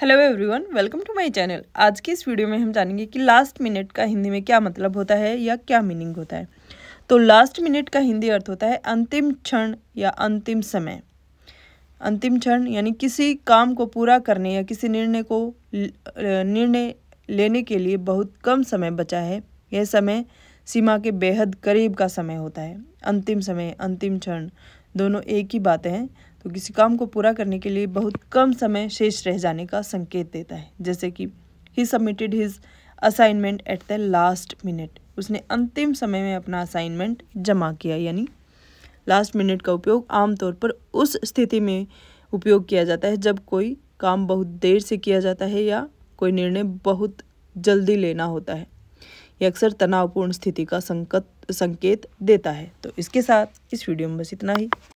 hello everyone welcome to my channel आज के इस वीडियो में हम जानेंगे कि लास्ट मिनट का हिंदी में क्या मतलब होता है या क्या मीनिंग होता है तो लास्ट मिनट का हिंदी अर्थ होता है अंतिम क्षण या अंतिम समय अंतिम क्षण यानी किसी काम को पूरा करने या किसी निर्णय को निर्णय लेने के लिए बहुत कम समय बचा है यह समय सीमा के बेहद करीब का समय होता है अंतिम समय अंतिम क्षण दोनों एक ही बातें हैं तो किसी काम को पूरा करने के लिए बहुत कम समय शेष रह जाने का संकेत देता है जैसे कि he submitted his assignment at the last minute उसने अंतिम समय में अपना असाइनमेंट जमा किया यानी लास्ट मिनट का उपयोग आमतौर पर उस स्थिति में उपयोग किया जाता है जब कोई काम बहुत देर से किया जाता है या कोई निर्णय बहुत जल्दी लेना होता है यह अक्सर तनावपूर्ण स्थिति का संकत संकेत देता है तो इसके साथ इस वीडियो में बस इतना ही